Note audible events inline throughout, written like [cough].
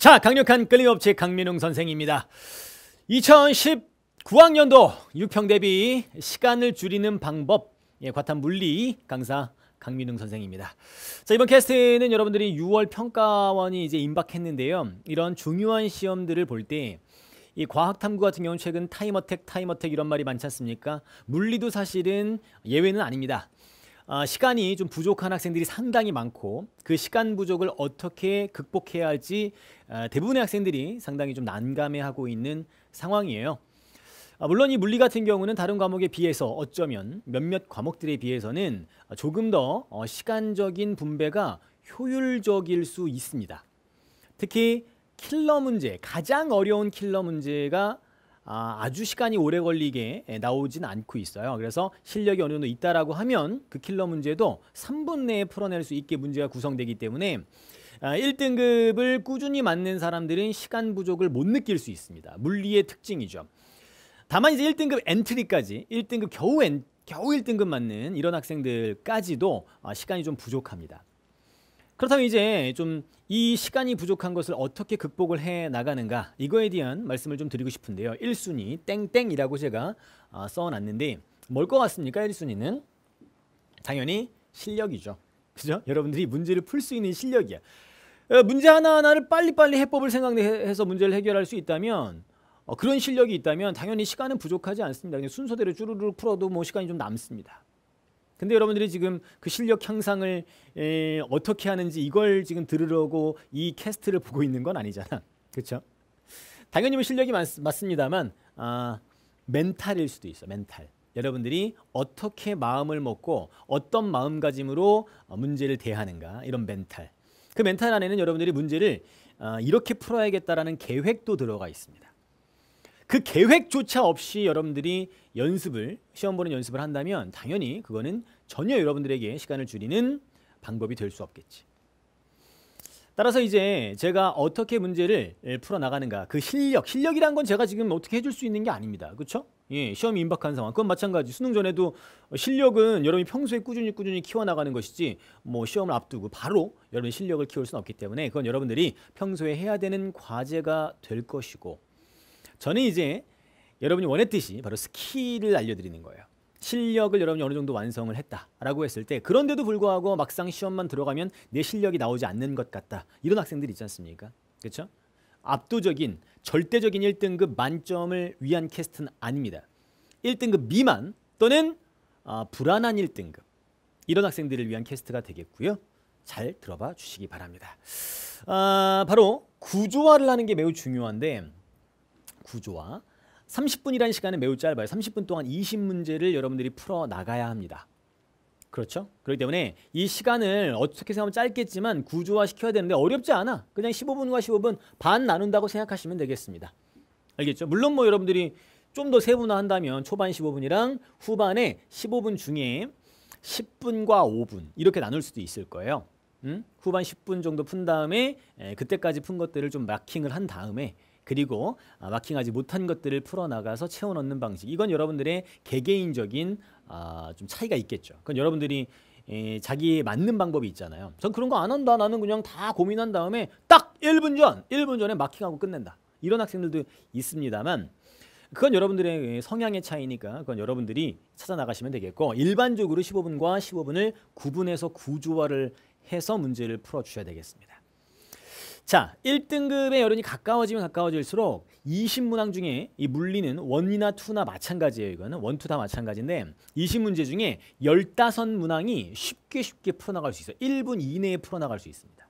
자, 강력한 끌림업체 강민웅 선생입니다. 2019학년도 6평 대비 시간을 줄이는 방법 예, 과탐 물리 강사 강민웅 선생입니다. 자, 이번 캐스트는 여러분들이 6월 평가원이 이제 임박했는데요. 이런 중요한 시험들을 볼 때 이 과학탐구 같은 경우는 최근 타임어택, 타임어택 이런 말이 많지 않습니까? 물리도 사실은 예외는 아닙니다. 어, 시간이 좀 부족한 학생들이 상당히 많고 그 시간 부족을 어떻게 극복해야 할지 어, 대부분의 학생들이 상당히 좀 난감해하고 있는 상황이에요. 어, 물론 이 물리 같은 경우는 다른 과목에 비해서 어쩌면 몇몇 과목들에 비해서는 조금 더 시간적인 분배가 효율적일 수 있습니다. 특히 킬러 문제, 가장 어려운 킬러 문제가 아, 아주 시간이 오래 걸리게 예, 나오진 않고 있어요. 그래서 실력이 어느 정도 있다라고 하면 그 킬러 문제도 3분 내에 풀어낼 수 있게 문제가 구성되기 때문에 1등급을 아, 꾸준히 맞는 사람들은 시간 부족을 못 느낄 수 있습니다. 물리의 특징이죠. 다만 이제 1등급 엔트리까지 1등급 겨우 엔, 겨우 1등급 맞는 이런 학생들까지도 아, 시간이 좀 부족합니다. 그렇다면 이제 좀 이 시간이 부족한 것을 어떻게 극복을 해 나가는가 이거에 대한 말씀을 좀 드리고 싶은데요. 1순위 땡땡이라고 제가 어, 써놨는데 뭘 것 같습니까? 1순위는 당연히 실력이죠. 그죠? 여러분들이 문제를 풀 수 있는 실력이야. 어, 문제 하나하나를 빨리빨리 해법을 생각해서 문제를 해결할 수 있다면 어, 그런 실력이 있다면 당연히 시간은 부족하지 않습니다. 그냥 순서대로 쭈루루 풀어도 뭐 시간이 좀 남습니다. 근데 여러분들이 지금 그 실력 향상을 에, 어떻게 하는지 이걸 지금 들으려고 이 캐스트를 보고 있는 건 아니잖아. 그렇죠? 당연히 뭐 실력이 맞, 습니다만 아, 멘탈일 수도 있어. 멘탈. 여러분들이 어떻게 마음을 먹고 어떤 마음가짐으로 어, 문제를 대하는가 이런 멘탈. 그 멘탈 안에는 여러분들이 문제를 아, 이렇게 풀어야겠다라는 계획도 들어가 있습니다. 그 계획조차 없이 여러분들이 연습을 시험 보는 연습을 한다면 당연히 그거는 전혀 여러분들에게 시간을 줄이는 방법이 될 수 없겠지. 따라서 이제 제가 어떻게 문제를 예, 풀어나가는가 그 실력, 실력이란 건 제가 지금 어떻게 해줄 수 있는 게 아닙니다. 그렇죠? 예, 시험이 임박한 상황. 그건 마찬가지. 수능 전에도 실력은 여러분이 평소에 꾸준히 꾸준히 키워나가는 것이지 뭐 시험을 앞두고 바로 여러분의 실력을 키울 수는 없기 때문에 그건 여러분들이 평소에 해야 되는 과제가 될 것이고 저는 이제 여러분이 원했듯이 바로 스킬을 알려드리는 거예요. 실력을 여러분이 어느 정도 완성을 했다라고 했을 때 그런데도 불구하고 막상 시험만 들어가면 내 실력이 나오지 않는 것 같다. 이런 학생들 있지 않습니까? 그렇죠? 압도적인 절대적인 1등급 만점을 위한 캐스트는 아닙니다. 1등급 미만 또는 아, 불안한 1등급 이런 학생들을 위한 캐스트가 되겠고요. 잘 들어봐 주시기 바랍니다. 아, 바로 구조화를 하는 게 매우 중요한데 구조와 30분이라는 시간은 매우 짧아요. 30분 동안 20문제를 여러분들이 풀어 나가야 합니다. 그렇죠? 그렇기 때문에 이 시간을 어떻게 생각하면 짧겠지만 구조화 시켜야 되는데 어렵지 않아. 그냥 15분과 15분 반 나눈다고 생각하시면 되겠습니다. 알겠죠? 물론 뭐 여러분들이 좀 더 세분화한다면 초반 15분이랑 후반에 15분 중에 10분과 5분 이렇게 나눌 수도 있을 거예요. 음? 후반 10분 정도 푼 다음에 에, 그때까지 푼 것들을 좀 마킹을 한 다음에 그리고 아, 마킹하지 못한 것들을 풀어나가서 채워넣는 방식 이건 여러분들의 개개인적인 아, 좀 차이가 있겠죠. 그건 여러분들이 예, 자기에 맞는 방법이 있잖아요. 전 그런 거 안 한다. 나는 그냥 다 고민한 다음에 딱 1분 전, 1분 전에 마킹하고 끝낸다. 이런 학생들도 있습니다만 그건 여러분들의 성향의 차이니까 그건 여러분들이 찾아나가시면 되겠고 일반적으로 15분과 15분을 구분해서 구조화를 해서 문제를 풀어주셔야 되겠습니다. 자, 1등급의 여론이 가까워지면 가까워질수록 20문항 중에 이 물리는 1이나2나 마찬가지예요. 이거는 1, 2 다 마찬가지인데 20문제 중에 15문항이 쉽게 쉽게 풀어나갈 수 있어요. 1분 이내에 풀어나갈 수 있습니다.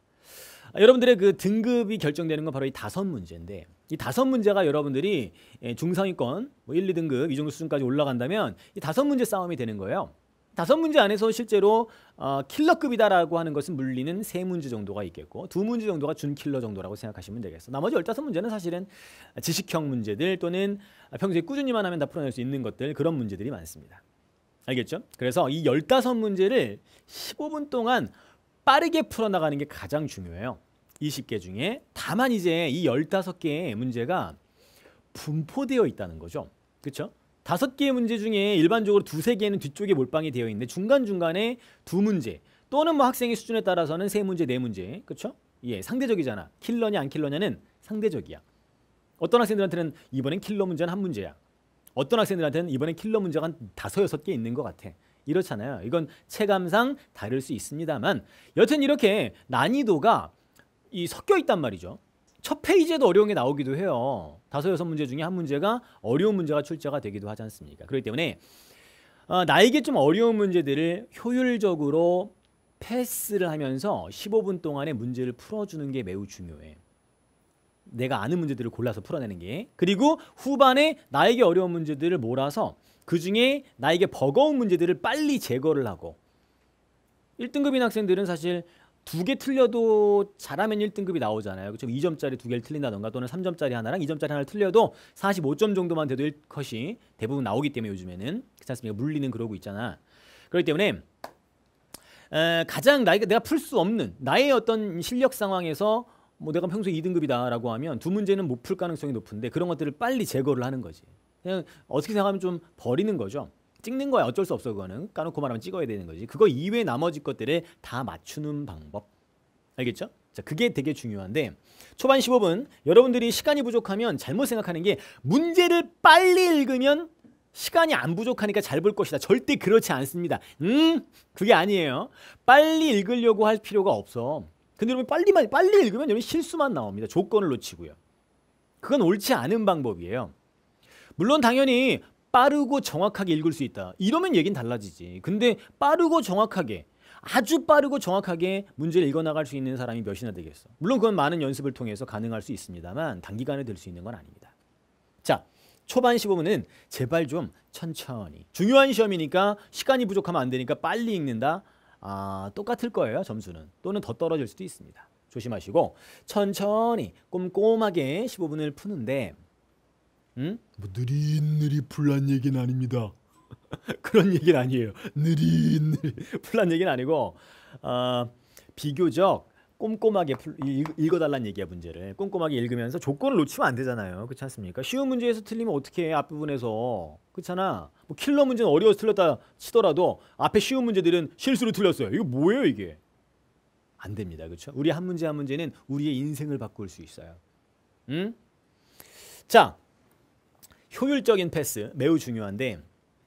아, 여러분들의 그 등급이 결정되는 건 바로 이 다섯 문제인데 이 다섯 문제가 여러분들이 예, 중상위권 뭐 1, 2등급 이 정도 수준까지 올라간다면 이 다섯 문제 싸움이 되는 거예요. 다섯 문제 안에서 실제로 어, 킬러급이다라고 하는 것은 물리는 세 문제 정도가 있겠고 두 문제 정도가 준킬러 정도라고 생각하시면 되겠어. 나머지 열다섯 문제는 사실은 지식형 문제들 또는 평소에 꾸준히만 하면 다 풀어낼 수 있는 것들 그런 문제들이 많습니다. 알겠죠? 그래서 이 열다섯 문제를 1 5분 동안 빠르게 풀어나가는 게 가장 중요해요. 2 0개 중에 다만 이제 이 열다섯 개의 문제가 분포되어 있다는 거죠. 그렇죠? 다섯 개의 문제 중에 일반적으로 두 세 개는 뒤쪽에 몰빵이 되어 있는데 중간중간에 두 문제 또는 뭐 학생의 수준에 따라서는 세 문제, 네 문제. 그렇죠? 예, 상대적이잖아. 킬러냐 안 킬러냐는 상대적이야. 어떤 학생들한테는 이번엔 킬러 문제는 한 문제야. 어떤 학생들한테는 이번엔 킬러 문제가 한 다섯 여섯 개 있는 것 같아. 이렇잖아요. 이건 체감상 다를 수 있습니다만 여튼 이렇게 난이도가 이 섞여 있단 말이죠. 첫 페이지에도 어려운 게 나오기도 해요. 다섯 여섯 문제 중에 한 문제가 어려운 문제가 출제가 되기도 하지 않습니까? 그렇기 때문에 어, 나에게 좀 어려운 문제들을 효율적으로 패스를 하면서 15분 동안에 문제를 풀어주는 게 매우 중요해. 내가 아는 문제들을 골라서 풀어내는 게 그리고 후반에 나에게 어려운 문제들을 몰아서 그 중에 나에게 버거운 문제들을 빨리 제거를 하고 1등급인 학생들은 사실 두개 틀려도 잘하면 1등급이 나오잖아요. 그렇죠? 2점짜리 두 개를 틀린다던가 또는 3점짜리 하나랑 2점짜리 하나를 틀려도 45점 정도만 돼도 1컷이 대부분 나오기 때문에 요즘에는 괜찮습니까? 물리는 그러고 있잖아. 그렇기 때문에 에, 가장 나이가 내가 풀 수 없는 나의 어떤 실력 상황에서 뭐 내가 평소 2등급이다라고 하면 두 문제는 못 풀 가능성이 높은데 그런 것들을 빨리 제거를 하는 거지. 그냥 어떻게 생각하면 좀 버리는 거죠. 찍는 거야 어쩔 수 없어 그거는 까놓고 말하면 찍어야 되는 거지 그거 이외 나머지 것들에 다 맞추는 방법 알겠죠? 자 그게 되게 중요한데 초반 15분 여러분들이 시간이 부족하면 잘못 생각하는 게 문제를 빨리 읽으면 시간이 안 부족하니까 잘 볼 것이다. 절대 그렇지 않습니다. 음, 그게 아니에요. 빨리 읽으려고 할 필요가 없어. 근데 여러분 빨리만 빨리 읽으면 여러분 실수만 나옵니다. 조건을 놓치고요. 그건 옳지 않은 방법이에요. 물론 당연히 빠르고 정확하게 읽을 수 있다. 이러면 얘기는 달라지지. 근데 빠르고 정확하게 아주 빠르고 정확하게 문제를 읽어나갈 수 있는 사람이 몇이나 되겠어. 물론 그건 많은 연습을 통해서 가능할 수 있습니다만 단기간에 될 수 있는 건 아닙니다. 자, 초반 15분은 제발 좀 천천히. 중요한 시험이니까 시간이 부족하면 안 되니까 빨리 읽는다. 아, 똑같을 거예요, 점수는. 또는 더 떨어질 수도 있습니다. 조심하시고 천천히 꼼꼼하게 15분을 푸는데 응? 뭐 느릿느릿 불난 얘기는 아닙니다. [laughs] 그런 얘기는 아니에요. 느릿느릿 [laughs] 불난 얘기는 아니고 어, 비교적 꼼꼼하게 읽어달라는 얘기야 문제를 꼼꼼하게 읽으면서 조건을 놓치면 안 되잖아요 그렇지 않습니까 쉬운 문제에서 틀리면 어떻게 해 앞부분에서 그렇잖아 뭐 킬러 문제는 어려워서 틀렸다 치더라도 앞에 쉬운 문제들은 실수로 틀렸어요 이거 뭐예요 이게 안 됩니다 그렇죠 우리 한 문제 한 문제는 우리의 인생을 바꿀 수 있어요 음? 자 효율적인 패스 매우 중요한데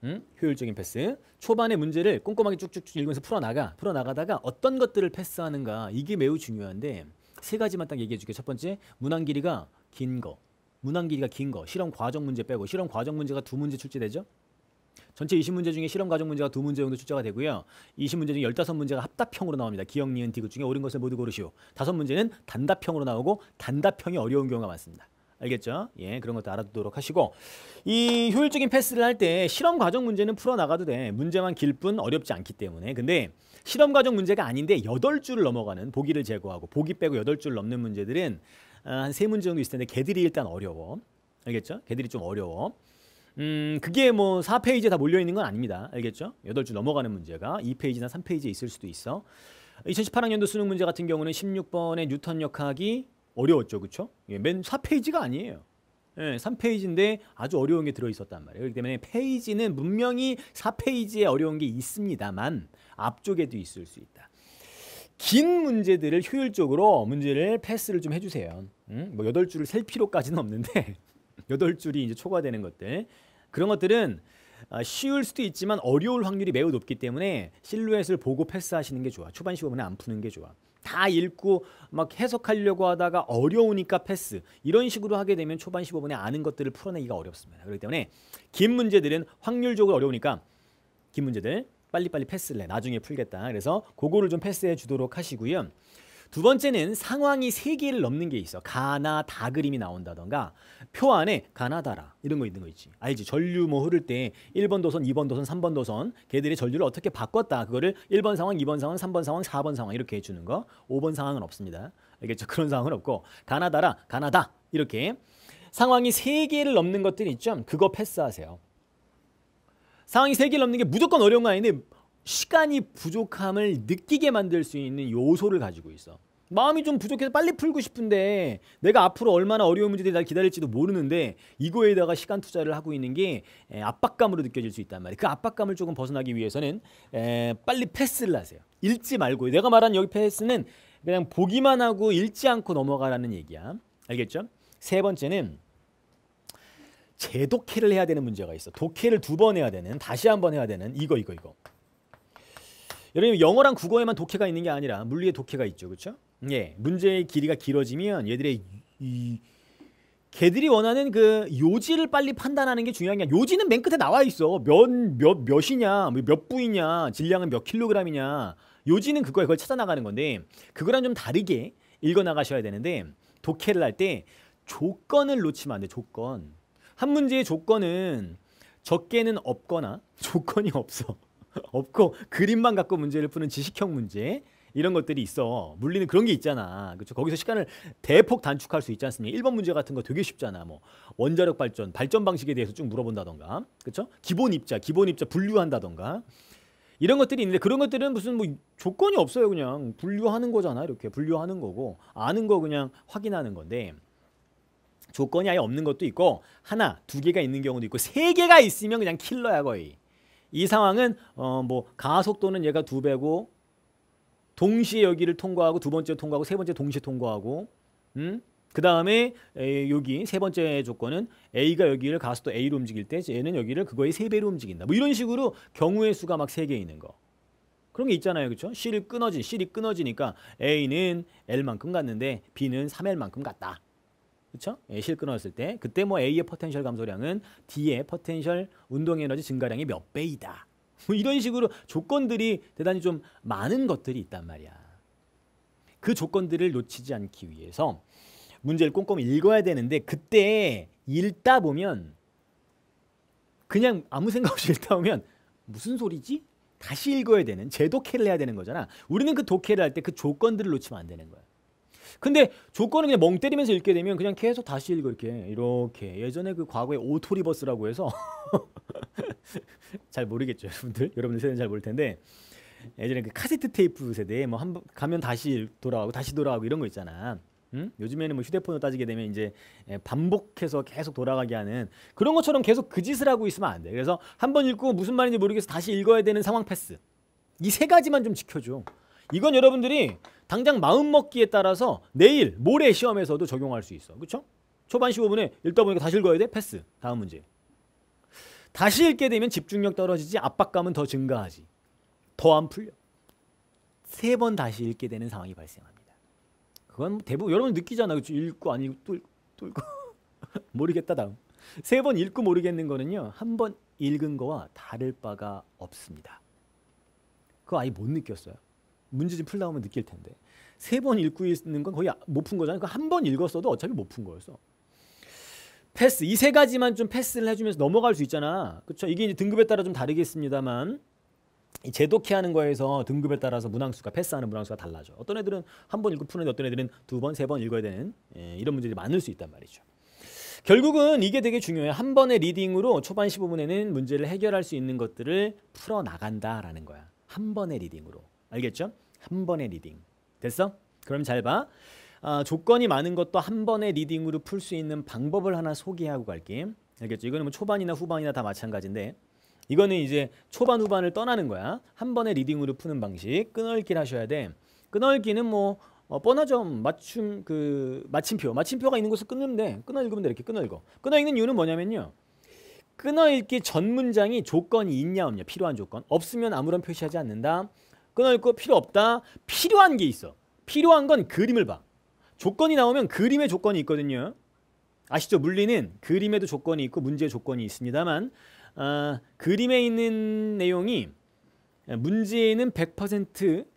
음? 효율적인 패스 초반에 문제를 꼼꼼하게 쭉쭉쭉 읽으면서 풀어나가 풀어나가다가 어떤 것들을 패스하는가 이게 매우 중요한데 세 가지만 딱 얘기해 줄게요 첫 번째 문항 길이가 긴 거 문항 길이가 긴 거 실험 과정 문제 빼고 실험 과정 문제가 두 문제 출제되죠 전체 20문제 중에 실험 과정 문제가 두 문제 정도 출제가 되고요. 20문제 중에 15문제가 합답형으로 나옵니다. 기억, 니은, 디귿 중에 옳은 것을 모두 고르시오. 다섯 문제는 단답형으로 나오고 단답형이 어려운 경우가 많습니다. 알겠죠? 예, 그런 것도 알아두도록 하시고 이 효율적인 패스를 할 때 실험 과정 문제는 풀어나가도 돼. 문제만 길 뿐 어렵지 않기 때문에. 근데 실험 과정 문제가 아닌데 8줄을 넘어가는 보기를 제거하고 보기 빼고 8줄 넘는 문제들은 아, 한 3문제 정도 있을 텐데 걔들이 일단 어려워. 알겠죠? 걔들이 좀 어려워. 음, 그게 뭐 4페이지에 다 몰려있는 건 아닙니다. 알겠죠? 8줄 넘어가는 문제가 2페이지나 3페이지에 있을 수도 있어. 2018학년도 수능 문제 같은 경우는 16번의 뉴턴 역학이 어려웠죠. 그렇죠? 예, 맨 4페이지가 아니에요. 예, 3페이지인데 아주 어려운 게 들어있었단 말이에요. 그렇기 때문에 페이지는 분명히 4페이지에 어려운 게 있습니다만 앞쪽에도 있을 수 있다. 긴 문제들을 효율적으로 문제를 패스를 좀 해주세요. 음? 뭐 8줄을 셀 필요까지는 없는데 8줄이 [laughs] 이제 초과되는 것들 그런 것들은 아, 쉬울 수도 있지만 어려울 확률이 매우 높기 때문에 실루엣을 보고 패스하시는 게 좋아. 초반 시험은 안 푸는 게 좋아. 다 읽고 막 해석하려고 하다가 어려우니까 패스 이런 식으로 하게 되면 초반 15분에 아는 것들을 풀어내기가 어렵습니다. 그렇기 때문에 긴 문제들은 확률적으로 어려우니까 긴 문제들 빨리빨리 패스를 해 나중에 풀겠다. 그래서 그거를 좀 패스해 주도록 하시고요. 두 번째는 상황이 세 개를 넘는 게 있어. 가나 다 그림이 나온다던가 표 안에 가나다라 이런 거 있는 거 있지. 알지? 전류 뭐 흐를 때 1번 도선, 2번 도선, 3번 도선 걔들이 전류를 어떻게 바꿨다. 그거를 1번 상황, 2번 상황, 3번 상황, 4번 상황 이렇게 해주는 거. 5번 상황은 없습니다. 알겠죠? [laughs] 그런 상황은 없고 가나다라, 가나다 이렇게 상황이 세 개를 넘는 것들 이 있죠? 그거 패스하세요. 상황이 세 개를 넘는 게 무조건 어려운 거 아닌데 시간이 부족함을 느끼게 만들 수 있는 요소를 가지고 있어. 마음이 좀 부족해서 빨리 풀고 싶은데 내가 앞으로 얼마나 어려운 문제들이 날 기다릴지도 모르는데 이거에다가 시간 투자를 하고 있는 게 압박감으로 느껴질 수 있단 말이에요. 그 압박감을 조금 벗어나기 위해서는 빨리 패스를 하세요. 읽지 말고 내가 말한 여기 패스는 그냥 보기만 하고 읽지 않고 넘어가라는 얘기야. 알겠죠? 세 번째는 재독해를 해야 되는 문제가 있어. 독해를 두 번 해야 되는, 다시 한 번 해야 되는 이거 이거 이거. 여러분 영어랑 국어에만 독해가 있는 게 아니라 물리에 독해가 있죠. 그렇죠? 예. 문제의 길이가 길어지면 얘들의 이개들이 원하는 그 요지를 빨리 판단하는 게 중요한 게 아니라 요지는 맨 끝에 나와 있어. 몇 몇 몇, 이냐몇 뭐 부위냐 질량은 몇 킬로그램이냐. 요지는 그거에 그걸 찾아 나가는 건데 그거랑 좀 다르게 읽어 나가셔야 되는데 독해를 할 때 조건을 놓치면 안 돼. 조건. 한 문제의 조건은 적게는 없거나 [laughs] 조건이 없어. [laughs] 없고 그림만 갖고 문제를 푸는 지식형 문제 이런 것들이 있어. 물리는 그런 게 있잖아. 그렇죠? 거기서 시간을 대폭 단축할 수 있지 않습니까? 1번 문제 같은 거 되게 쉽잖아. 뭐 원자력 발전, 발전 방식에 대해서 쭉 물어본다던가. 그렇죠? 기본 입자, 기본 입자 분류한다던가. 이런 것들이 있는데 그런 것들은 무슨 뭐 조건이 없어요. 그냥 분류하는 거잖아. 이렇게 분류하는 거고 아는 거 그냥 확인하는 건데 조건이 아예 없는 것도 있고 하나, 두 개가 있는 경우도 있고 세 개가 있으면 그냥 킬러야 거의. 이 상황은 어뭐 가속도는 얘가 두 배고 동시에 여기를 통과하고 두 번째 통과하고 세 번째 동시에 통과하고 음? 그 다음에 여기 세 번째 조건은 A가 여기를 가속도 A로 움직일 때 얘는 여기를 그거의 세 배로 움직인다. 뭐 이런 식으로 경우의 수가 막 세 개 있는 거. 그런 게 있잖아요. 그렇죠? C를 끊어진, C이 끊어지니까 A는 L만큼 갔는데 B는 3L만큼 갔다. 그렇죠? 예, 실 끊었을 때 그때 뭐 A의 포텐셜 감소량은 D의 포텐셜 운동 에너지 증가량의 몇 배이다. [laughs] 뭐 이런 식으로 조건들이 대단히 좀 많은 것들이 있단 말이야. 그 조건들을 놓치지 않기 위해서 문제를 꼼꼼히 읽어야 되는데 그때 읽다 보면 그냥 아무 생각 없이 [laughs] 읽다 보면 무슨 소리지? 다시 읽어야 되는 재독해를 해야 되는 거잖아. 우리는 그 독해를 할 때 그 조건들을 놓치면 안 되는 거야. 근데 조건을 그냥 멍 때리면서 읽게 되면 그냥 계속 다시 읽어 이렇게 이렇게 예전에 그 과거에 오토리버스라고 해서 [laughs] 잘 모르겠죠 여러분들 여러분들 세대는 잘 모를 텐데 예전에 그 카세트 테이프 세대에 뭐한번 가면 다시 돌아가고 다시 돌아가고 이런 거 있잖아. 음? 요즘에는 뭐 휴대폰으로 따지게 되면 이제 예, 반복해서 계속 돌아가게 하는 그런 것처럼 계속 그 짓을 하고 있으면 안 돼. 그래서 한번 읽고 무슨 말인지 모르겠어 다시 읽어야 되는 상황 패스. 이 세 가지만 좀 지켜줘. 이건 여러분들이 당장 마음먹기에 따라서 내일 모레 시험에서도 적용할 수 있어. 그렇 초반 15분에 읽다 보니까 다시 읽어야 돼? 패스. 다음 문제. 다시 읽게 되면 집중력 떨어지지 압박감은 더 증가하지. 더 안 풀려. 세 번 다시 읽게 되는 상황이 발생합니다. 그건 대부분 여러분 느끼잖아. 그렇 읽고 안 읽고 또또 읽고. [laughs] 모르겠다 다음. 세 번 읽고 모르겠는 거는요. 한 번 읽은 거와 다를 바가 없습니다. 그거 아예 못 느꼈어요. 문제 좀 풀다 보면 느낄 텐데 세 번 읽고 있는 건 거의 못 푼 거잖아요. 그한번 그러니까 읽었어도 어차피 못 푼 거였어. 패스 이 세 가지만 좀 패스를 해주면서 넘어갈 수 있잖아. 그렇죠? 이게 이제 등급에 따라 좀 다르겠습니다만 제독해 하는 거에서 등급에 따라서 문항수가 패스하는 문항수가 달라져. 어떤 애들은 한 번 읽고 푸는데 어떤 애들은 두 번, 세 번 읽어야 되는 예, 이런 문제들이 많을 수 있단 말이죠. 결국은 이게 되게 중요해요. 한 번의 리딩으로 초반 15분에는 문제를 해결할 수 있는 것들을 풀어 나간다라는 거야. 한 번의 리딩으로. 알겠죠? 한 번의 리딩. 됐어? 그럼 잘 봐. 아, 조건이 많은 것도 한 번의 리딩으로 풀 수 있는 방법을 하나 소개하고 갈게. 알겠죠? 이거는 뭐 초반이나 후반이나 다 마찬가지인데 이거는 이제 초반 후반을 떠나는 거야. 한 번의 리딩으로 푸는 방식. 끊어읽기를 하셔야 돼. 끊어읽기는 뭐 어, 뻔하죠. 맞춤 그 마침표, 마침표가 있는 곳을 끊으면 돼. 끊어 읽으면 돼. 이렇게 끊어 읽어. 끊어 읽는 이유는 뭐냐면요. 끊어 읽기 전 문장이 조건이 있냐 없냐 필요한 조건 없으면 아무런 표시하지 않는다. 끊어 읽거 필요 없다. 필요한 게 있어. 필요한 건 그림을 봐. 조건이 나오면 그림의 조건이 있거든요. 아시죠? 물리는 그림에도 조건이 있고 문제의 조건이 있습니다만 아, 그림에 있는 내용이 문제에는 100%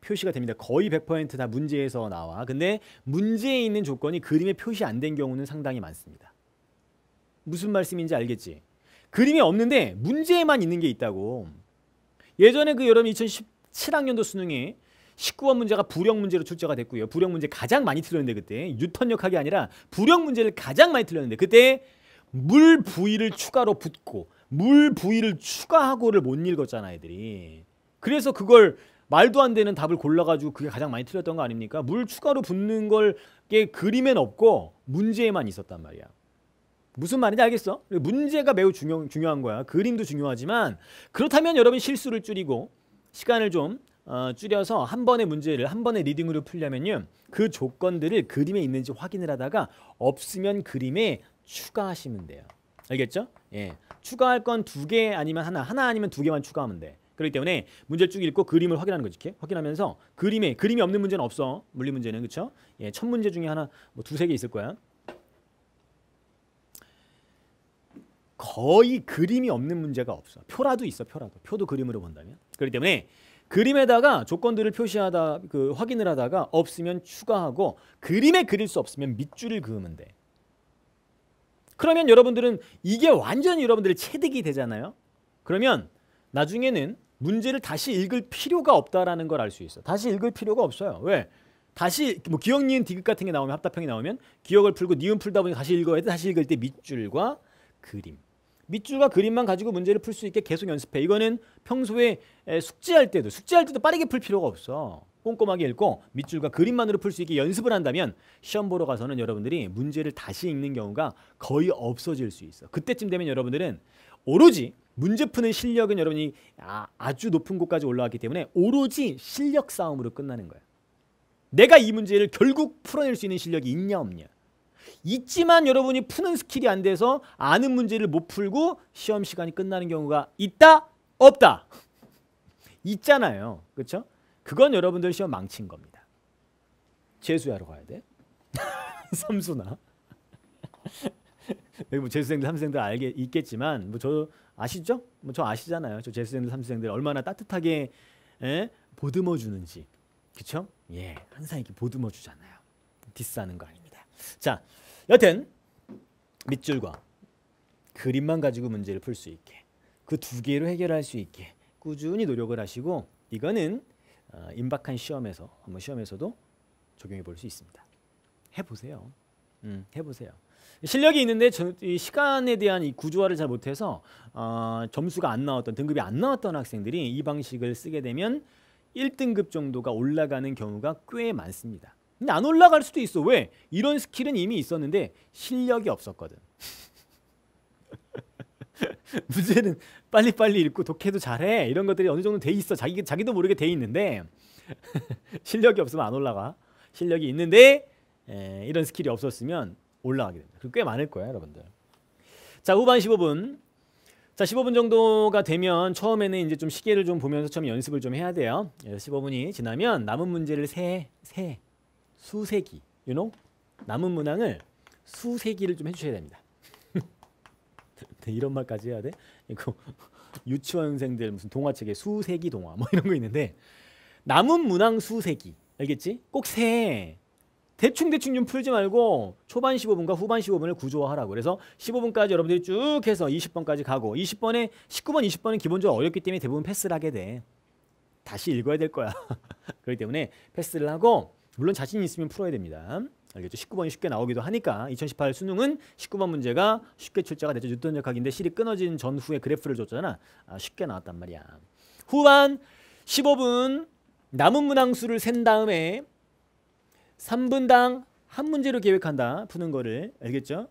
표시가 됩니다. 거의 100%다 문제에서 나와. 근데 문제에 있는 조건이 그림에 표시 안 된 경우는 상당히 많습니다. 무슨 말씀인지 알겠지? 그림이 없는데 문제에만 있는 게 있다고. 예전에 그 여러분 2017학년도 수능이 19번 문제가 불역 문제로 출제가 됐고요. 불역 문제 가장 많이 틀렸는데 그때 유턴역학이 아니라 불역 문제를 가장 많이 틀렸는데 그때 물 부위를 추가로 붙고 물 부위를 추가하고를 못 읽었잖아 애들이. 그래서 그걸 말도 안 되는 답을 골라가지고 그게 가장 많이 틀렸던 거 아닙니까? 물 추가로 붙는 걸게 그림엔 없고 문제에만 있었단 말이야. 무슨 말인지 알겠어? 문제가 매우 중요, 중요한 거야. 그림도 중요하지만 그렇다면 여러분 실수를 줄이고 시간을 좀 어, 줄여서 한 번의 문제를 한 번의 리딩으로 풀려면요. 그 조건들을 그림에 있는지 확인을 하다가 없으면 그림에 추가하시면 돼요. 알겠죠? 예. 추가할 건 두 개 아니면 하나, 하나 아니면 두 개만 추가하면 돼. 그렇기 때문에 문제 쭉 읽고 그림을 확인하는 거지. 이렇게 확인하면서 그림에 그림이 없는 문제는 없어. 물리 문제는 그렇죠? 예, 첫 문제 중에 하나 뭐 두 세 개 있을 거야. 거의 그림이 없는 문제가 없어. 표라도 있어, 표라도. 표도 그림으로 본다면. 그렇기 때문에 그림에다가 조건들을 표시하다 그 확인을 하다가 없으면 추가하고 그림에 그릴 수 없으면 밑줄을 그으면 돼. 그러면 여러분들은 이게 완전히 여러분들의 체득이 되잖아요. 그러면 나중에는 문제를 다시 읽을 필요가 없다라는 걸 알 수 있어. 다시 읽을 필요가 없어요. 왜? 다시 뭐 기억 니은 디귿 같은 게 나오면 합답형이 나오면 기억을 풀고 니은 풀다 보니 다시 읽어야 돼. 다시 읽을 때 밑줄과 그림 밑줄과 그림만 가지고 문제를 풀 수 있게 계속 연습해. 이거는 평소에 숙제할 때도 숙제할 때도 빠르게 풀 필요가 없어. 꼼꼼하게 읽고 밑줄과 그림만으로 풀 수 있게 연습을 한다면 시험 보러 가서는 여러분들이 문제를 다시 읽는 경우가 거의 없어질 수 있어. 그때쯤 되면 여러분들은 오로지 문제 푸는 실력은 여러분이 아, 아주 높은 곳까지 올라왔기 때문에 오로지 실력 싸움으로 끝나는 거야. 내가 이 문제를 결국 풀어낼 수 있는 실력이 있냐 없냐. 있지만 여러분이 푸는 스킬이 안 돼서 아는 문제를 못 풀고 시험 시간이 끝나는 경우가 있다? 없다? 있잖아요. 그렇죠? 그건 여러분들 시험 망친 겁니다. 재수하러 가야 돼. [laughs] 삼수나. [laughs] 여기 뭐 재수생들 삼수생들 알게 있겠지만 뭐 저 아시죠? 뭐 저 아시잖아요. 저 재수생들 삼수생들 얼마나 따뜻하게 에? 예? 보듬어 주는지. 그쵸? 예. 항상 이렇게 보듬어 주잖아요. 디스하는 거 아니에요. 자, 여튼 밑줄과 그림만 가지고 문제를 풀 수 있게 그 두 개로 해결할 수 있게 꾸준히 노력을 하시고 이거는 어, 임박한 시험에서 한번 시험에서도 적용해 볼 수 있습니다. 해보세요. 음, 해보세요. 실력이 있는데 저, 시간에 대한 이 구조화를 잘 못해서 어, 점수가 안 나왔던 등급이 안 나왔던 학생들이 이 방식을 쓰게 되면 1등급 정도가 올라가는 경우가 꽤 많습니다. 근데 안 올라갈 수도 있어. 왜? 이런 스킬은 이미 있었는데 실력이 없었거든. 문제는 [laughs] 빨리빨리 읽고 독해도 잘해. 이런 것들이 어느 정도 돼 있어. 자기, 자기도 모르게 돼 있는데 [laughs] 실력이 없으면 안 올라가. 실력이 있는데 에, 이런 스킬이 없었으면 올라가게 됩니다. 그 꽤 많을 거예요. 여러분들. 자 후반 15분 자 15분 정도가 되면 처음에는 이제 좀 시계를 좀 보면서 처음 연습을 좀 해야 돼요. 15분이 예, 지나면 남은 문제를 세세 수세기, you know? 남은 문항을 수세기를 좀 해주셔야 됩니다. [laughs] 이런 말까지 해야 돼? 이거 [laughs] 유치원생들 무슨 동화책에 수세기 동화 뭐 이런 거 있는데 남은 문항 수세기 알겠지? 꼭 세. 대충대충 좀 풀지 말고 초반 15분과 후반 15분을 구조화하라고 그래서 15분까지 여러분들이 쭉 해서 20번까지 가고 20번에 19번 20번은 기본적으로 어렵기 때문에 대부분 패스를 하게 돼 다시 읽어야 될 거야 [laughs] 그렇기 때문에 패스를 하고 물론 자신 있으면 풀어야 됩니다. 알겠죠? 19번이 쉽게 나오기도 하니까 2018 수능은 19번 문제가 쉽게 출제가 됐죠. 뉴턴역학인데 실이 끊어진 전후에 그래프를 줬잖아. 아, 쉽게 나왔단 말이야. 후반 15분 남은 문항수를 센 다음에 3분당 한 문제로 계획한다. 푸는 거를. 알겠죠?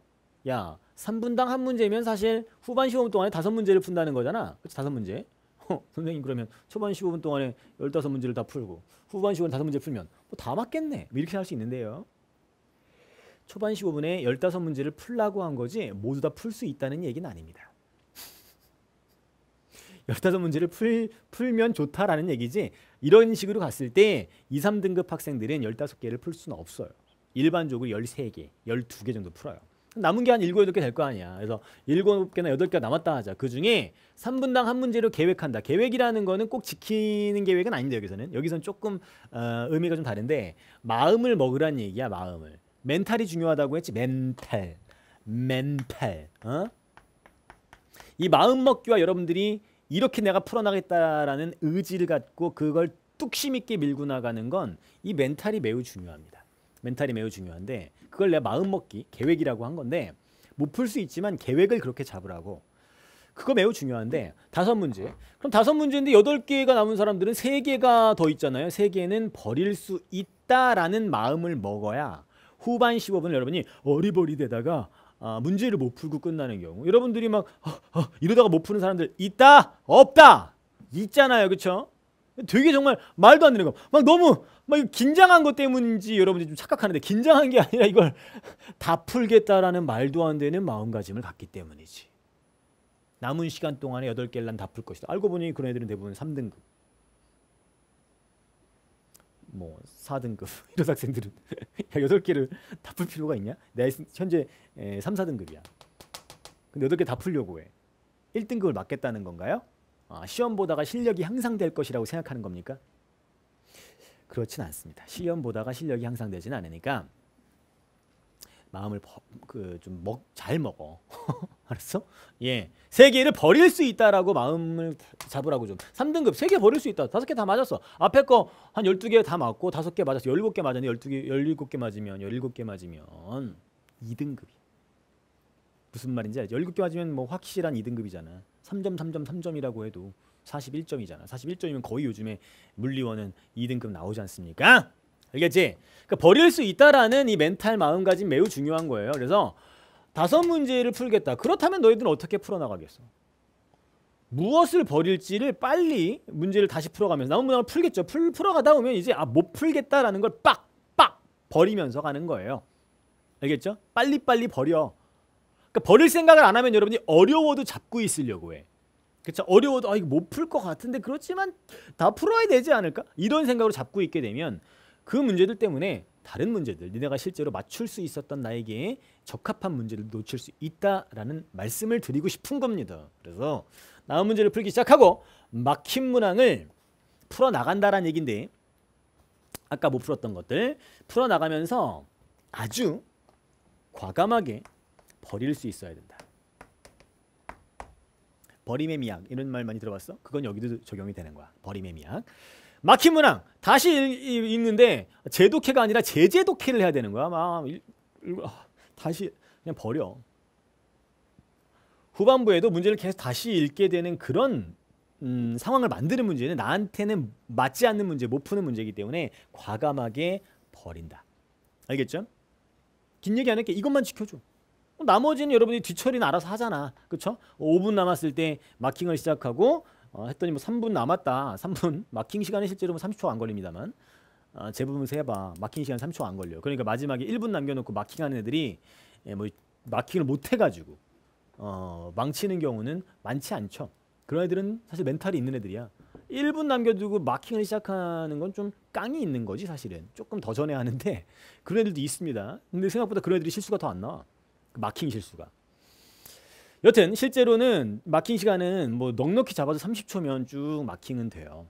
야, 3분당 한 문제면 사실 후반 시험 동안에 5 문제를 푼다는 거잖아. 그렇지? 다 문제. [laughs] 선생님 그러면 초반 15분 동안에 15문제를 다 풀고 후반 15분 5문제 풀면 뭐다 맞겠네. 뭐 이렇게 할 수 있는데요. 초반 15분에 15문제를 풀라고 한 거지 모두 다 풀 수 있다는 얘기는 아닙니다. 15문제를 [laughs] 풀, 풀면 좋다라는 얘기지 이런 식으로 갔을 때 2, 3등급 학생들은 15개를 풀 수는 없어요. 일반적으로 13개, 12개 정도 풀어요. 남은 게 한 일곱 개 될 거 아니야. 그래서 일곱 개나 여덟 개가 남았다 하자. 그중에 삼분당한 문제로 계획한다. 계획이라는 거는 꼭 지키는 계획은 아닌데 여기서는. 여기서는 조금 어, 의미가 좀 다른데 마음을 먹으란 얘기야. 마음을. 멘탈이 중요하다고 했지. 멘탈. 멘탈. 어? 이 마음 먹기와 여러분들이 이렇게 내가 풀어나겠다라는 의지를 갖고 그걸 뚝심 있게 밀고 나가는 건 이 멘탈이 매우 중요합니다. 멘탈이 매우 중요한데 그걸 내 마음먹기 계획이라고 한 건데 못 풀 수 있지만 계획을 그렇게 잡으라고 그거 매우 중요한데 다섯 문제 그럼 다섯 문제인데 여덟 개가 남은 사람들은 세 개가 더 있잖아요 세 개는 버릴 수 있다라는 마음을 먹어야 후반 15분 여러분이 어리버리되다가 아, 문제를 못 풀고 끝나는 경우 여러분들이 막 어, 어, 이러다가 못 푸는 사람들 있다 없다 있잖아요 그쵸 되게 정말 말도 안 되는 거. 막 너무 막 긴장한 것 때문인지 여러분들이 좀 착각하는데 긴장한 게 아니라 이걸 [laughs] 다 풀겠다라는 말도 안 되는 마음가짐을 갖기 때문이지. 남은 시간 동안에 8개를 난다풀 것이다. 알고 보니 그런 애들은 대부분 3등급. 뭐 4등급 [laughs] 이런 학생들은 [laughs] 야 8개를 다 풀 필요가 있냐? 내 현재 3, 4등급이야. 근데 8개 다 풀려고 해. 1등급을 맞겠다는 건가요? 아, 시험보다가 실력이 향상될 것이라고 생각하는 겁니까? 그렇진 않습니다. 시험보다가 실력이 향상되진 않으니까 마음을 그좀먹잘 먹어. [laughs] 알았어? 예. 세 개를 버릴 수 있다라고 마음을 잡으라고 좀. 3등급 세 개 버릴 수 있다. 다섯 개 다 맞았어. 앞에 거한 12개 다 맞고 다섯 개 맞았어. 17개 맞았네. 12개 17개 맞으면 17개 맞으면 2등급이. 무슨 말인지 알죠? 17개 맞으면 뭐 확실한 2등급이잖아. 3점, 3점, 3점이라고 해도 41점이잖아. 41점이면 거의 요즘에 물리원은 2등급 나오지 않습니까? 알겠지? 그러니까 버릴 수 있다라는 이 멘탈 마음가짐 매우 중요한 거예요. 그래서 다섯 문제를 풀겠다. 그렇다면 너희들은 어떻게 풀어나가겠어? 무엇을 버릴지를 빨리 문제를 다시 풀어가면서 남은 문항을 풀겠죠. 풀, 풀어가다 보면 이제 아, 못 풀겠다라는 걸 빡! 빡! 버리면서 가는 거예요. 알겠죠? 빨리빨리 버려. 그러니까 버릴 생각을 안 하면 여러분이 어려워도 잡고 있으려고 해. 그쵸? 어려워도 아 이거 못 풀 것 같은데 그렇지만 다 풀어야 되지 않을까? 이런 생각으로 잡고 있게 되면 그 문제들 때문에 다른 문제들, 니네가 실제로 맞출 수 있었던 나에게 적합한 문제를 놓칠 수 있다라는 말씀을 드리고 싶은 겁니다. 그래서 나온 문제를 풀기 시작하고 막힌 문항을 풀어 나간다라는 얘기인데 아까 못 풀었던 것들 풀어 나가면서 아주 과감하게 버릴 수 있어야 된다. 버림의 미학 이런 말 많이 들어봤어? 그건 여기도 적용이 되는 거야. 버림의 미학. 막힌 문항 다시 읽, 는데 재독해가 아니라 재재독해를 해야 되는 거야. 막 아, 다시 그냥 버려. 후반부에도 문제를 계속 다시 읽게 되는 그런 음, 상황을 만드는 문제는 나한테는 맞지 않는 문제, 못 푸는 문제이기 때문에 과감하게 버린다. 알겠죠? 긴 얘기 안 할게. 이것만 지켜줘. 뭐 나머지는 여러분이 뒤처리는 알아서 하잖아. 그렇죠? 5분 남았을 때 마킹을 시작하고 어, 했더니 뭐 3분 남았다. 3분 마킹 시간이 실제로 뭐 30초 안 걸립니다만 어, 제부분 세봐 마킹 시간 3초 안 걸려. 그러니까 마지막에 1분 남겨놓고 마킹하는 애들이 예, 뭐 마킹을 못 해가지고 어, 망치는 경우는 많지 않죠. 그런 애들은 사실 멘탈이 있는 애들이야. 1분 남겨두고 마킹을 시작하는 건 좀 깡이 있는 거지 사실은. 조금 더 전에 하는데 그런 애들도 있습니다. 근데 생각보다 그런 애들이 실수가 더 안 나와. 그 막힌 실수가. 여튼 실제로는 마킹 시간은 뭐 넉넉히 잡아도 30초면 쭉 마킹은 돼요.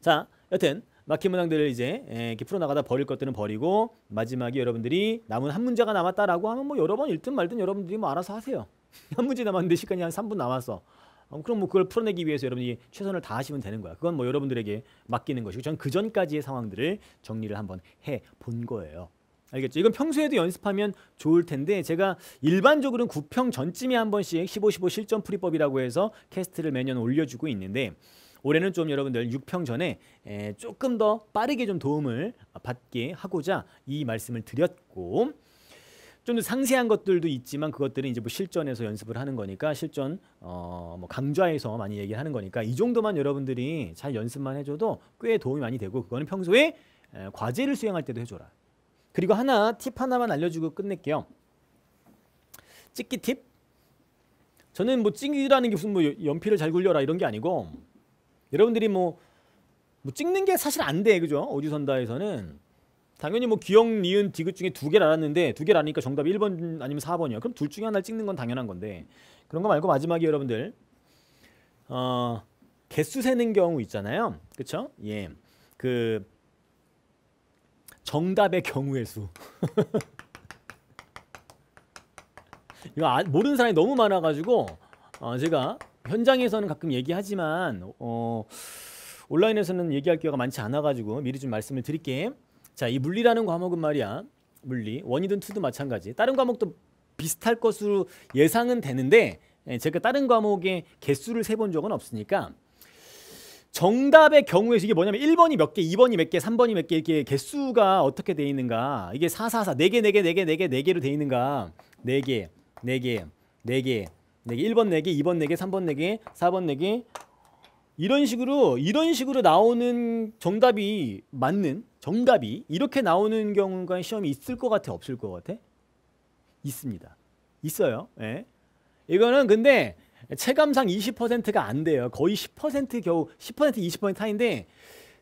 자, 여튼 마킹 문항들을 이제 예, 이렇게 풀어나가다 버릴 것들은 버리고 마지막에 여러분들이 남은 한 문제가 남았다라고 하면 뭐 여러 번 읽든 말든 여러분들이 뭐 알아서 하세요. [laughs] 한 문제 남았는데 시간이 한 3분 남았어. 그럼 뭐 그걸 풀어내기 위해서 여러분이 최선을 다하시면 되는 거야. 그건 뭐 여러분들에게 맡기는 것이고 저그 전까지의 상황들을 정리를 한번 해 본 거예요. 알겠죠? 이건 평소에도 연습하면 좋을 텐데 제가 일반적으로는 9평 전쯤에 한 번씩 15, 15 실전 풀이법이라고 해서 캐스트를 매년 올려주고 있는데 올해는 좀 여러분들 6평 전에 조금 더 빠르게 좀 도움을 받게 하고자 이 말씀을 드렸고 좀 더 상세한 것들도 있지만 그것들은 이제 뭐 실전에서 연습을 하는 거니까 실전 어뭐 강좌에서 많이 얘기하는 거니까 이 정도만 여러분들이 잘 연습만 해줘도 꽤 도움이 많이 되고 그거는 평소에 과제를 수행할 때도 해줘라. 그리고 하나 팁 하나만 알려주고 끝낼게요. 찍기 팁? 저는 뭐 찍기라는 게 무슨 뭐 연필을 잘 굴려라 이런 게 아니고 여러분들이 뭐, 뭐 찍는 게 사실 안 돼 그죠? 어디선다에서는 당연히 뭐 기억, 니은, 디귿 중에 두 개를 알았는데 두 개를 아니까 정답 1번 아니면 4번이야. 그럼 둘 중에 하나를 찍는 건 당연한 건데 그런 거 말고 마지막에 여러분들 어 개수 세는 경우 있잖아요. 그쵸? 예. 그 정답의 경우의 수 [laughs] 이거 아, 모르는 사람이 너무 많아가지고 어, 제가 현장에서는 가끔 얘기하지만 어, 온라인에서는 얘기할 기회가 많지 않아가지고 미리 좀 말씀을 드릴게 자이 물리라는 과목은 말이야 물리 원이든 투도 마찬가지 다른 과목도 비슷할 것으로 예상은 되는데 예, 제가 다른 과목의 개수를 세 본 적은 없으니까 정답의 경우에서 이게 뭐냐면 1번이 몇 개, 2번이 몇 개, 3번이 몇 개 이렇게 개수가 어떻게 돼 있는가. 이게 4, 4, 4, 4개, 4개, 4개, 4개, 4개로 돼 있는가. 4개, 4개, 4개, 4개, 1번 4개, 2번 4개, 3번 4개, 4번 4개. 이런 식으로 이런 식으로 나오는 정답이 맞는 정답이 이렇게 나오는 경우가 시험이 있을 것 같아 없을 것 같아? 있습니다. 있어요. 예. 이거는 근데 체감상 20%가 안 돼요. 거의 10% 겨우 10% 20%타인데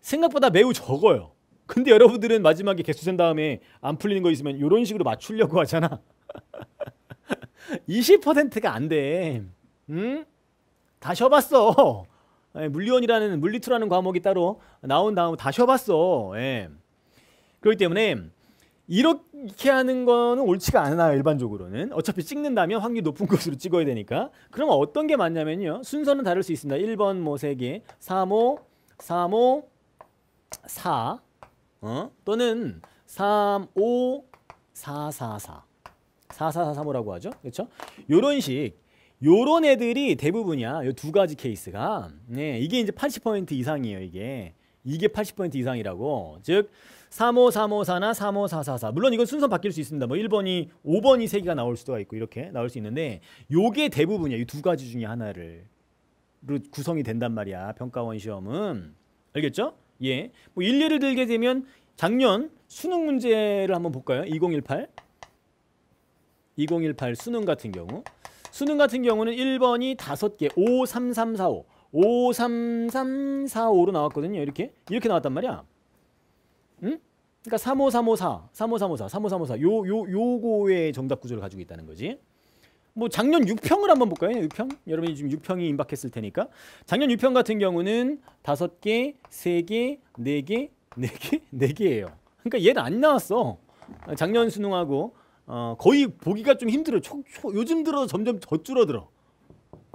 생각보다 매우 적어요. 근데 여러분들은 마지막에 개수 센 다음에 안 풀리는 거 있으면 이런 식으로 맞추려고 하잖아. 20%가 [laughs] 안 돼. 응? 다 쉬어봤어. 예, 물리원이라는 물리투라는 과목이 따로 나온 다음 다 쉬어봤어. 예. 그렇기 때문에 이렇게 하는 거는 옳지가 않아요 일반적으로는 어차피 찍는다면 확률 높은 [laughs] 것으로 찍어야 되니까 그럼 어떤 게 맞냐면요 순서는 다를 수 있습니다 1번 뭐 3개 3호 3호 4 어? 또는 35 444 4443호라고 하죠 그렇죠 요런 식 요런 애들이 대부분이야 요 두 가지 케이스가 네 이게 이제 80% 이상이에요 이게 이게 80% 이상이라고 즉 35354나 35444. 물론 이건 순서 바뀔 수 있습니다. 뭐 1번이 5번이 3개가 나올 수가 있고 이렇게 나올 수 있는데 요게 대부분이야. 이 두 가지 중에 하나를 구성이 된단 말이야. 평가원 시험은. 알겠죠? 예. 뭐 일례를 들게 되면 작년 수능 문제를 한번 볼까요? 2018. 2018 수능 같은 경우. 수능 같은 경우는 1번이 5개 53345 53345로 나왔거든요. 이렇게 이렇게 나왔단 말이야. 응? 그러니까 35354, 35354, 35354 요, 요, 요거의 정답 구조를 가지고 있다는 거지. 뭐 작년 6평을 한번 볼까요? 6평? 여러분이 지금 6평이 임박했을 테니까. 작년 6평 같은 경우는 5개, 3개, 4개, 4개, 4개예요. 그러니까 얘는 안 나왔어. 작년 수능하고 어, 거의 보기가 좀 힘들어. 초, 초, 요즘 들어 점점 더 줄어들어.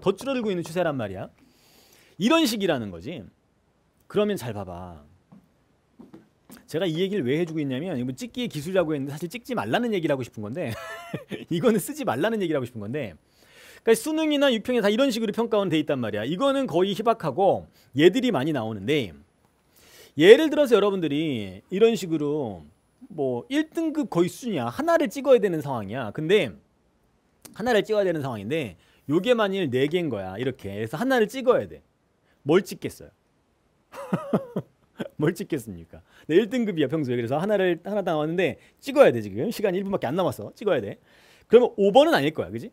더 줄어들고 있는 추세란 말이야. 이런 식이라는 거지. 그러면 잘 봐봐. 제가 이 얘기를 왜 해주고 있냐면 이거 찍기의 기술이라고 했는데 사실 찍지 말라는 얘기를 하고 싶은 건데 [laughs] 이거는 쓰지 말라는 얘기를 하고 싶은 건데 그러니까 수능이나 육평에 다 이런 식으로 평가원 돼 있단 말이야. 이거는 거의 희박하고 얘들이 많이 나오는데 예를 들어서 여러분들이 이런 식으로 뭐 1등급 거의 수준이야. 하나를 찍어야 되는 상황이야. 근데 하나를 찍어야 되는 상황인데 요게 만일 4개인 거야. 이렇게. 해서 하나를 찍어야 돼. 뭘 찍겠어요? [laughs] [laughs] 뭘 찍겠습니까? 네, 1등급이야 평소에. 그래서 하나를 하나 나왔는데 찍어야 돼 지금. 시간 1분밖에 안 남았어. 찍어야 돼. 그러면 5번은 아닐 거야. 그지?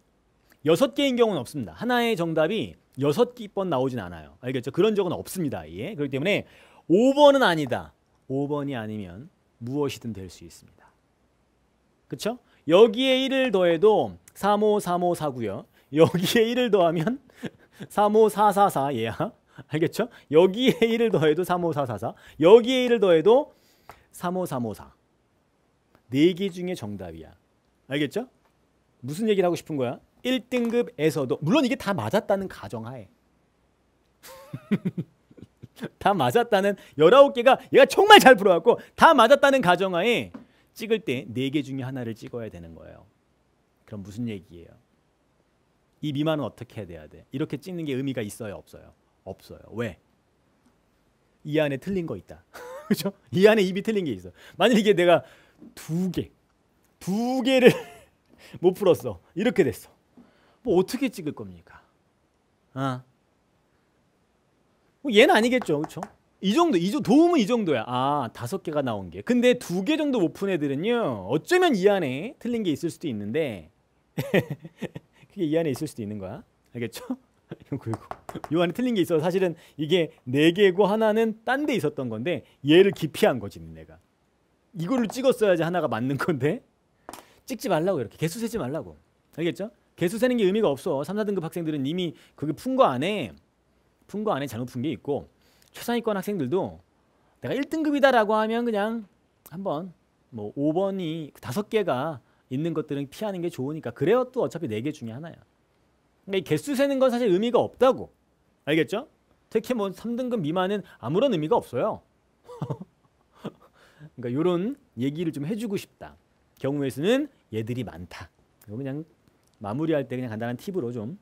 여섯 개인 경우는 없습니다. 하나의 정답이 여섯 개번 나오진 않아요. 알겠죠? 그런 적은 없습니다. 예. 그렇기 때문에 5번은 아니다. 5번이 아니면 무엇이든 될 수 있습니다. 그쵸 여기에 1을 더해도 35354고요. 여기에 1을 더하면 35444예야 [laughs] 알겠죠? 여기에 1을 [laughs] 더해도 35444 여기에 1을 더해도 3 5 4 5 4 4개 중에 정답이야. 알겠죠? 무슨 얘기를 하고 싶은 거야? 1등급에서도 물론 이게 다 맞았다는 가정하에 [laughs] 다 맞았다는 19개가 얘가 정말 잘 풀어갖고 다 맞았다는 가정하에 찍을 때 4개 중에 하나를 찍어야 되는 거예요. 그럼 무슨 얘기예요? 이 미만은 어떻게 해야 돼? 이렇게 찍는 게 의미가 있어요? 없어요? 없어요. 왜? 이 안에 틀린 거 있다. [laughs] 그죠? 이 안에 입이 틀린 게 있어. 만약 이 내가 두 개, 두 개를 [laughs] 못 풀었어. 이렇게 됐어. 뭐 어떻게 찍을 겁니까? 아, 뭐 얘는 아니겠죠, 그죠이 정도, 이 정도 도움은 이 정도야. 아, 다섯 개가 나온 게. 근데 두 개 정도 못 푼 애들은요, 어쩌면 이 안에 틀린 게 있을 수도 있는데, [laughs] 그게 이 안에 있을 수도 있는 거야. 알겠죠? [laughs] 이거고요 안에 틀린 게 있어서 사실은 이게 네 개고 하나는 딴 데 있었던 건데 얘를 기피한 거지 내가 이거를 찍었어야지 하나가 맞는 건데 찍지 말라고 이렇게 개수 세지 말라고 알겠죠? 개수 세는 게 의미가 없어 3, 4등급 학생들은 이미 그게 푼 거 안에 푼 거 안에 잘못 푼 게 있고 최상위권 학생들도 내가 1등급이다라고 하면 그냥 한번 뭐 5번이 다섯 개가 있는 것들은 피하는 게 좋으니까 그래요또 어차피 네 개 중에 하나야 그러니까 개수 세는 건 사실 의미가 없다고. 알겠죠? 특히 뭐 3등급 미만은 아무런 의미가 없어요. [laughs] 그러니까 이런 얘기를 좀 해주고 싶다. 경우에서는 얘들이 많다. 그냥 마무리할 때 그냥 간단한 팁으로 좀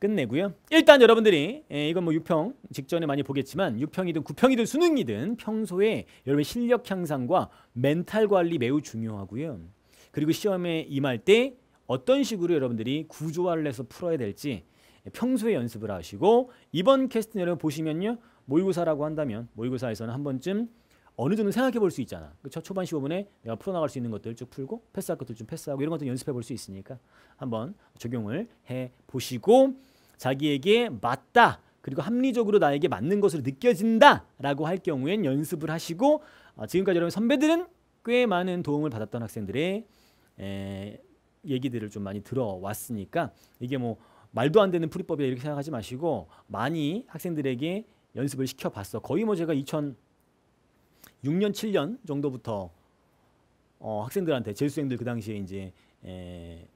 끝내고요. 일단 여러분들이 예, 이건 뭐 6평 직전에 많이 보겠지만 6평이든 9평이든 수능이든 평소에 여러분의 실력 향상과 멘탈 관리 매우 중요하고요. 그리고 시험에 임할 때 어떤 식으로 여러분들이 구조화를 해서 풀어야 될지 평소에 연습을 하시고 이번 캐스트 여러분 보시면요. 모의고사라고 한다면 모의고사에서는 한 번쯤 어느 정도 생각해 볼 수 있잖아. 그렇 초반 15분에 내가 풀어나갈 수 있는 것들 쭉 풀고 패스할 것들 좀 패스하고 이런 것들 연습해 볼 수 있으니까 한번 적용을 해 보시고 자기에게 맞다. 그리고 합리적으로 나에게 맞는 것으로 느껴진다라고 할 경우엔 연습을 하시고 어, 지금까지 여러분 선배들은 꽤 많은 도움을 받았던 학생들의 에, 얘기들을 좀 많이 들어왔으니까 이게 뭐 말도 안 되는 풀이법이라 이렇게 생각하지 마시고 많이 학생들에게 연습을 시켜봤어. 거의 뭐 제가 2006년 7년 정도부터 어, 학생들한테 재수생들 그 당시에 이제 에,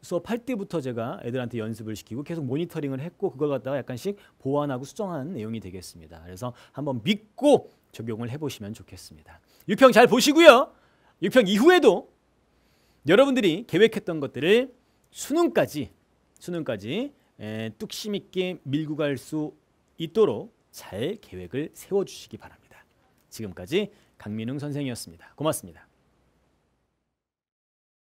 수업할 때부터 제가 애들한테 연습을 시키고 계속 모니터링을 했고 그걸 갖다가 약간씩 보완하고 수정한 내용이 되겠습니다. 그래서 한번 믿고 적용을 해보시면 좋겠습니다. 6평 잘 보시고요. 6평 이후에도 여러분들이 계획했던 것들을 수능까지 수능까지 에, 뚝심 있게 밀고 갈 수 있도록 잘 계획을 세워주시기 바랍니다. 지금까지 강민웅 선생이었습니다. 고맙습니다.